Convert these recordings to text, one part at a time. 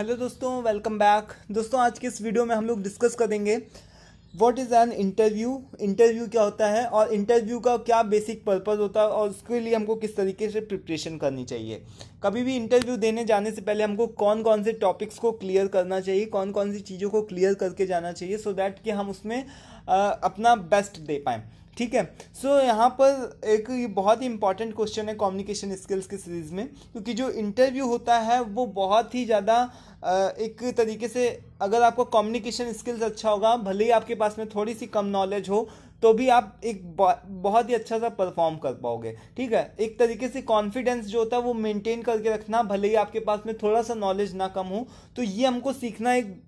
hello दोस्तों welcome back दोस्तों आज के इस वीडियो में हम लोग डिस्कस करेंगे what is an interview interview क्या होता है और इंटरव्यू का क्या बेसिक पर्पस होता है और उसके लिए हमको किस तरीके से प्रिपरेशन करनी चाहिए कभी भी इंटरव्यू देने जाने से पहले हमको कौन कौन से टॉपिक्स को क्लियर करना चाहिए कौन कौन सी चीज़ों को क्लियर करके जाना चाहिए सो so दैट कि हम उसमें आ, अपना बेस्ट दे पाएँ ठीक है सो so, यहाँ पर एक ये बहुत ही इंपॉर्टेंट क्वेश्चन है कम्युनिकेशन स्किल्स की सीरीज़ में क्योंकि जो इंटरव्यू होता है वो बहुत ही ज़्यादा एक तरीके से अगर आपका कम्युनिकेशन स्किल्स अच्छा होगा भले ही आपके पास में थोड़ी सी कम नॉलेज हो तो भी आप एक बहुत ही अच्छा सा परफॉर्म कर पाओगे ठीक है एक तरीके से कॉन्फिडेंस जो होता है वो मेंटेन करके रखना भले ही आपके पास में थोड़ा सा नॉलेज ना कम हो तो ये हमको सीखना एक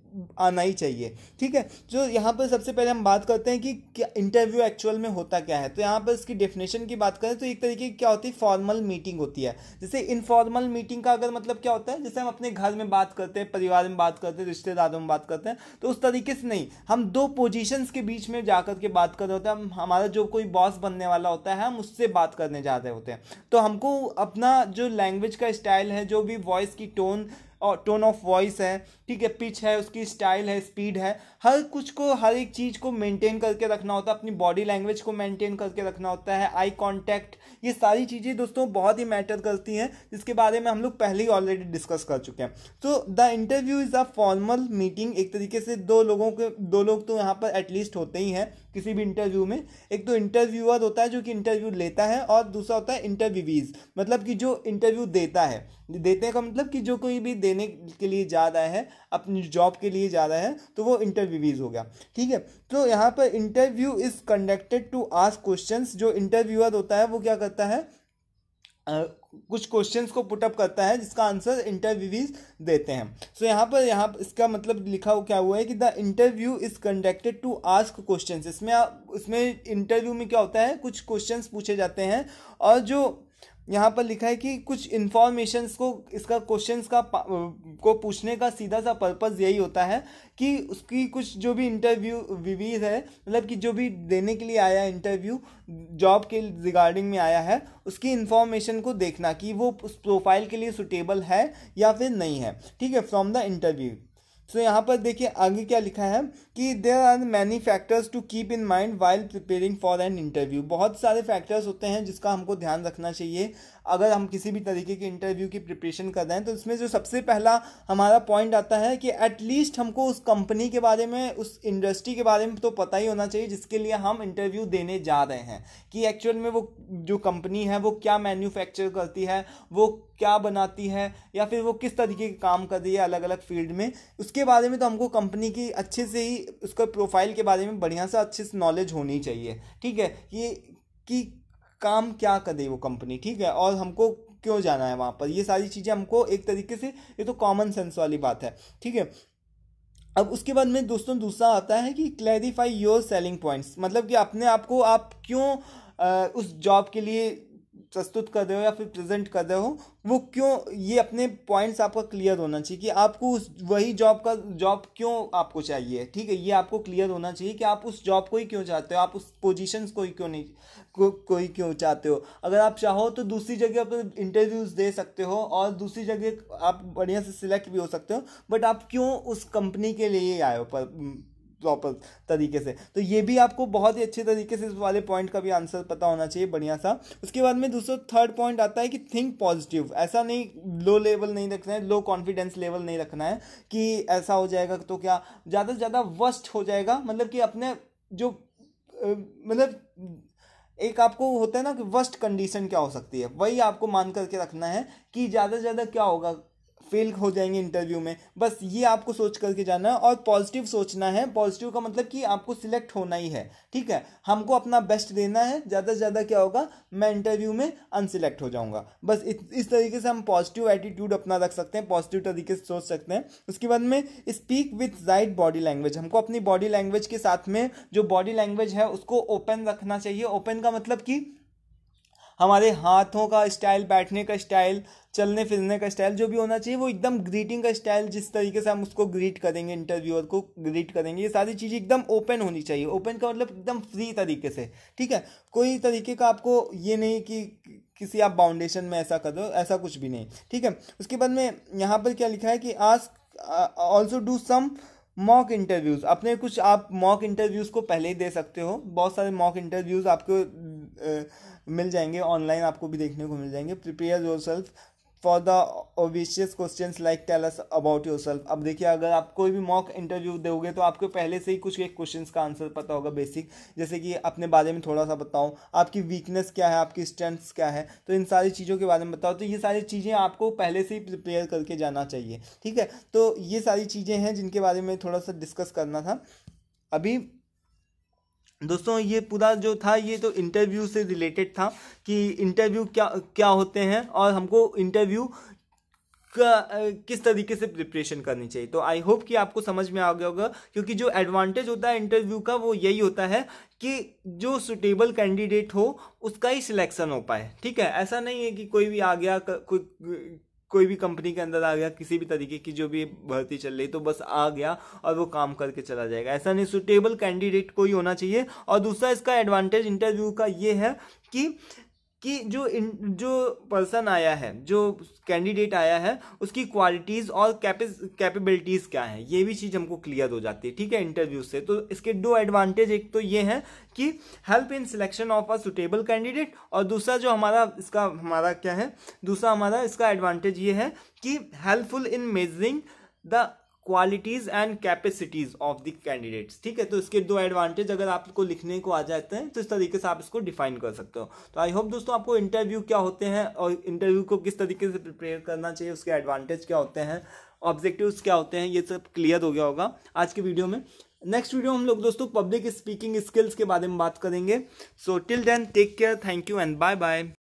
आना ही चाहिए ठीक है जो यहाँ पर सबसे पहले हम बात करते हैं कि क्या इंटरव्यू एक्चुअल में होता क्या है तो यहाँ पर इसकी डेफिनेशन की बात करें तो एक तरीके की क्या होती है फॉर्मल मीटिंग होती है जैसे इनफॉर्मल मीटिंग का अगर मतलब क्या होता है जैसे हम अपने घर में बात करते हैं परिवार में बात करते हैं रिश्तेदारों में बात करते हैं तो उस तरीके से नहीं हम दो पोजिशंस के बीच में जाकर के बात कर रहे होते हैं हमारा जो कोई बॉस बनने वाला होता है हम उससे बात करने जा रहे होते हैं तो हमको अपना जो लैंग्वेज का स्टाइल है जो भी वॉइस की टोन और टोन ऑफ वॉइस है ठीक है पिच है उसकी स्टाइल है स्पीड है हर कुछ को हर एक चीज़ को मेंटेन करके रखना होता है अपनी बॉडी लैंग्वेज को मेंटेन करके रखना होता है आई कांटेक्ट ये सारी चीज़ें दोस्तों बहुत ही मैटर करती हैं जिसके बारे में हम लोग पहले ही ऑलरेडी डिस्कस कर चुके हैं तो the interview is a formal meeting एक तरीके से दो लोगों के दो लोग तो यहाँ पर एटलीस्ट होते ही हैं किसी भी इंटरव्यू में एक तो इंटरव्यूअर होता है जो कि इंटरव्यू लेता है और दूसरा होता है इंटरव्यूवीज मतलब कि जो इंटरव्यू देता है देते का मतलब कि जो कोई भी देने के लिए जा रहा है अपनी जॉब के लिए जा रहा है तो वो इंटरव्यूवीज हो गया ठीक है तो यहाँ पर interview is conducted to ask questions जो इंटरव्यूअर होता है वो क्या करता है कुछ क्वेश्चंस को पुटअप करता है जिसका आंसर इंटरव्यूज देते हैं सो so, यहाँ पर यहाँ इसका मतलब लिखा हुआ क्या हुआ है कि the interview is conducted to ask questions इसमें इसमें इंटरव्यू में क्या होता है कुछ क्वेश्चंस पूछे जाते हैं और जो यहाँ पर लिखा है कि कुछ इन्फॉर्मेशंस को इसका क्वेश्चंस का को पूछने का सीधा सा पर्पस यही होता है कि उसकी कुछ जो भी इंटरव्यू विवीज है मतलब कि जो भी देने के लिए आया इंटरव्यू जॉब के रिगार्डिंग में आया है उसकी इन्फॉर्मेशन को देखना कि वो उस प्रोफाइल के लिए सुटेबल है या फिर नहीं है ठीक है from the interview so so, यहाँ पर देखिए आगे क्या लिखा है कि there are many factors to keep in mind while preparing for an interview बहुत सारे फैक्टर्स होते हैं जिसका हमको ध्यान रखना चाहिए अगर हम किसी भी तरीके के इंटरव्यू की प्रिपरेशन कर रहे हैं तो इसमें जो सबसे पहला हमारा पॉइंट आता है कि एटलीस्ट हमको उस कंपनी के बारे में उस इंडस्ट्री के बारे में तो पता ही होना चाहिए जिसके लिए हम इंटरव्यू देने जा रहे हैं कि एक्चुअल में वो जो कंपनी है वो क्या मैन्युफैक्चर करती है वो क्या बनाती है या फिर वो किस तरीके के काम कर रही है अलग अलग फील्ड में उसके बारे में तो हमको कंपनी की अच्छे से ही उसका प्रोफाइल के बारे में बढ़िया से अच्छे से नॉलेज होनी चाहिए ठीक है कि कि काम क्या करे वो कंपनी ठीक है और हमको क्यों जाना है वहाँ पर ये सारी चीज़ें हमको एक तरीके से ये तो कॉमन सेंस वाली बात है ठीक है अब उसके बाद में दोस्तों दूसरा आता है कि क्लैरिफाई योर सेलिंग पॉइंट्स मतलब कि अपने आप को आप क्यों आ, उस जॉब के लिए प्रस्तुत कर रहे हो या फिर प्रेजेंट कर रहे हो वो क्यों ये अपने पॉइंट्स आपका क्लियर होना चाहिए कि आपको उस वही जॉब का जॉब क्यों आपको चाहिए ठीक है ये आपको क्लियर होना चाहिए कि आप उस जॉब को ही क्यों चाहते हो आप उस पोजीशंस को ही क्यों नहीं को, को ही क्यों चाहते हो अगर आप चाहो तो दूसरी जगह पर इंटरव्यूज़ दे सकते हो और दूसरी जगह आप बढ़िया से सिलेक्ट भी हो सकते हो बट आप क्यों उस कंपनी के लिए आए हो पर प्रॉपर तरीके से तो ये भी आपको बहुत ही अच्छे तरीके से इस वाले पॉइंट का भी आंसर पता होना चाहिए बढ़िया सा उसके बाद में दूसरा थर्ड पॉइंट आता है कि थिंक पॉजिटिव ऐसा नहीं लो लेवल नहीं रखना है लो कॉन्फिडेंस लेवल नहीं रखना है कि ऐसा हो जाएगा तो क्या ज़्यादा से ज़्यादा वर्स्ट हो जाएगा मतलब कि अपने जो मतलब एक आपको होता है ना कि वर्स्ट कंडीशन क्या हो सकती है वही आपको मान करके रखना है कि ज़्यादा से ज़्यादा क्या होगा फेल हो जाएंगे इंटरव्यू में बस ये आपको सोच करके जाना है और पॉजिटिव सोचना है पॉजिटिव का मतलब कि आपको सिलेक्ट होना ही है ठीक है हमको अपना बेस्ट देना है ज़्यादा से ज़्यादा क्या होगा मैं इंटरव्यू में अनसिलेक्ट हो जाऊँगा बस इस तरीके से हम पॉजिटिव एटीट्यूड अपना रख सकते हैं पॉजिटिव तरीके से सोच सकते हैं उसके बाद में speak with right body language हमको अपनी बॉडी लैंग्वेज के साथ में जो बॉडी लैंग्वेज है उसको ओपन रखना चाहिए ओपन का मतलब कि हमारे हाथों का स्टाइल बैठने का स्टाइल चलने फिरने का स्टाइल जो भी होना चाहिए वो एकदम ग्रीटिंग का स्टाइल जिस तरीके से हम उसको ग्रीट करेंगे इंटरव्यूअर को ग्रीट करेंगे ये सारी चीज़ें एकदम ओपन होनी चाहिए ओपन का मतलब एकदम फ्री तरीके से ठीक है कोई तरीके का आपको ये नहीं कि किसी आप बाउंडेशन में ऐसा करो ऐसा कुछ भी नहीं ठीक है उसके बाद में यहाँ पर क्या लिखा है कि ask also do some mock interviews अपने कुछ आप मॉक इंटरव्यूज़ को पहले ही दे सकते हो बहुत सारे मॉक इंटरव्यूज़ आपको uh, मिल जाएंगे ऑनलाइन आपको भी देखने को मिल जाएंगे prepare yourself for the obvious question like tell us about yourself अब देखिए अगर आप कोई भी मॉक इंटरव्यू दोगे तो आपको पहले से ही कुछ एक क्वेश्चन का आंसर पता होगा बेसिक जैसे कि अपने बारे में थोड़ा सा बताओ आपकी वीकनेस क्या है आपकी स्ट्रेंथ्स क्या है तो इन सारी चीज़ों के बारे में बताओ तो ये सारी चीज़ें आपको पहले से ही प्रिपेयर करके जाना चाहिए ठीक है तो ये सारी चीज़ें हैं जिनके बारे में थोड़ा सा डिस्कस करना था अभी दोस्तों ये पूरा जो था ये तो इंटरव्यू से रिलेटेड था कि इंटरव्यू क्या क्या होते हैं और हमको इंटरव्यू का किस तरीके से प्रिपरेशन करनी चाहिए तो आई होप कि आपको समझ में आ गया होगा क्योंकि जो एडवांटेज होता है इंटरव्यू का वो यही होता है कि जो सुटेबल कैंडिडेट हो उसका ही सिलेक्शन हो पाए ठीक है ऐसा नहीं है कि कोई भी आ गया कोई कोई भी कंपनी के अंदर आ गया किसी भी तरीके की जो भी भर्ती चल रही तो बस आ गया और वो काम करके चला जाएगा ऐसा नहीं सुटेबल कैंडिडेट को ही होना चाहिए और दूसरा इसका एडवांटेज इंटरव्यू का ये है कि कि जो इन जो पर्सन आया है जो कैंडिडेट आया है उसकी क्वालिटीज़ और कैपेबिलिटीज़ क्या है ये भी चीज़ हमको क्लियर हो जाती है ठीक है इंटरव्यू से तो इसके दो एडवांटेज एक तो ये है कि help in selection of a suitable candidate और दूसरा जो हमारा इसका हमारा क्या है दूसरा हमारा इसका एडवांटेज ये है कि helpful in measuring the qualities and capacities of the candidates ठीक है तो इसके दो एडवांटेज अगर आपको लिखने को आ जाते हैं तो इस तरीके से आप इसको डिफाइन कर सकते हो तो आई होप दोस्तों आपको इंटरव्यू क्या होते हैं और इंटरव्यू को किस तरीके से प्रिपेयर करना चाहिए उसके एडवांटेज क्या होते हैं ऑब्जेक्टिव्स क्या होते हैं ये सब क्लियर हो गया होगा आज के वीडियो में नेक्स्ट वीडियो हम लोग दोस्तों पब्लिक स्पीकिंग स्किल्स के बारे में बात करेंगे so till then take care thank you and bye bye